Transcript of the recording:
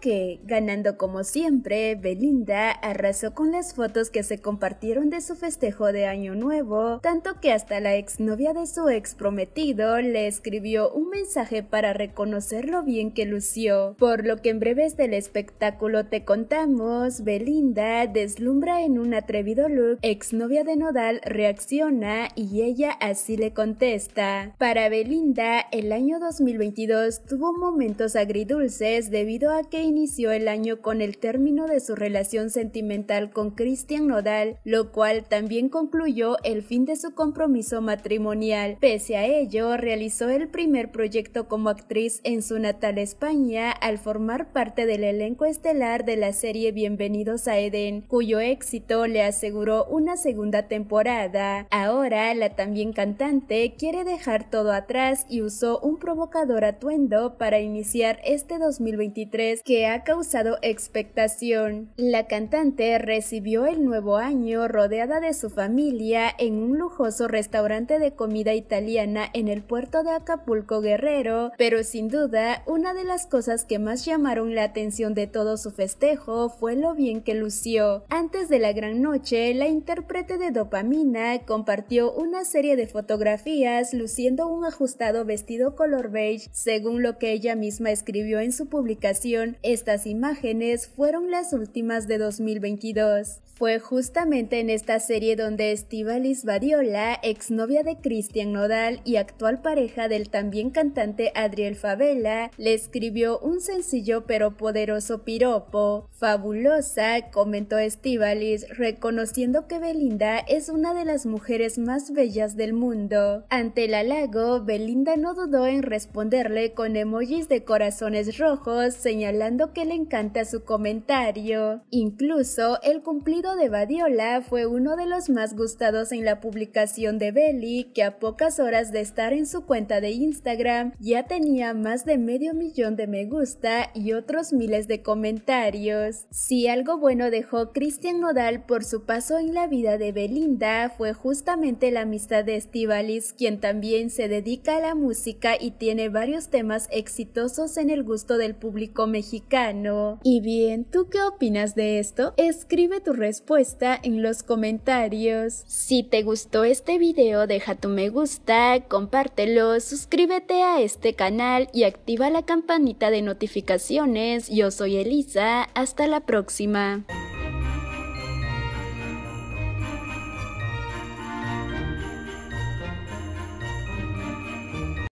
que, ganando como siempre, Belinda arrasó con las fotos que se compartieron de su festejo de Año Nuevo, tanto que hasta la exnovia de su ex prometido le escribió un mensaje para reconocer lo bien que lució, por lo que en breves del espectáculo te contamos, Belinda deslumbra en un atrevido look, exnovia de Nodal reacciona y ella así le contesta. Para Belinda, el año 2022 tuvo momentos agridulces debido a que inició el año con el término de su relación sentimental con Cristian Nodal, lo cual también concluyó el fin de su compromiso matrimonial. Pese a ello, realizó el primer proyecto como actriz en su natal España al formar parte del elenco estelar de la serie Bienvenidos a Eden, cuyo éxito le aseguró una segunda temporada. Ahora, la también cantante quiere dejar todo atrás y usó un provocador atuendo para iniciar este 2023 que ha causado expectación. La cantante recibió el nuevo año rodeada de su familia en un lujoso restaurante de comida italiana en el puerto de Acapulco Guerrero, pero sin duda una de las cosas que más llamaron la atención de todo su festejo fue lo bien que lució. Antes de la gran noche, la intérprete de Dopamina compartió una serie de fotografías luciendo un ajustado vestido color beige, según lo que ella misma escribió en su publicación estas imágenes fueron las últimas de 2022. Fue justamente en esta serie donde Estivalis ex exnovia de Cristian Nodal y actual pareja del también cantante Adriel Favela, le escribió un sencillo pero poderoso piropo. Fabulosa, comentó Estivalis, reconociendo que Belinda es una de las mujeres más bellas del mundo. Ante el halago, Belinda no dudó en responderle con emojis de corazones rojos, señalando que le encanta su comentario. Incluso el cumplido de Badiola fue uno de los más gustados en la publicación de Belly, que a pocas horas de estar en su cuenta de Instagram ya tenía más de medio millón de me gusta y otros miles de comentarios. Si algo bueno dejó Cristian Nodal por su paso en la vida de Belinda fue justamente la amistad de Estivalis, quien también se dedica a la música y tiene varios temas exitosos en el gusto del público mexicano. Y bien, ¿tú qué opinas de esto? Escribe tu respuesta en los comentarios. Si te gustó este video, deja tu me gusta, compártelo, suscríbete a este canal y activa la campanita de notificaciones. Yo soy Elisa, hasta la próxima.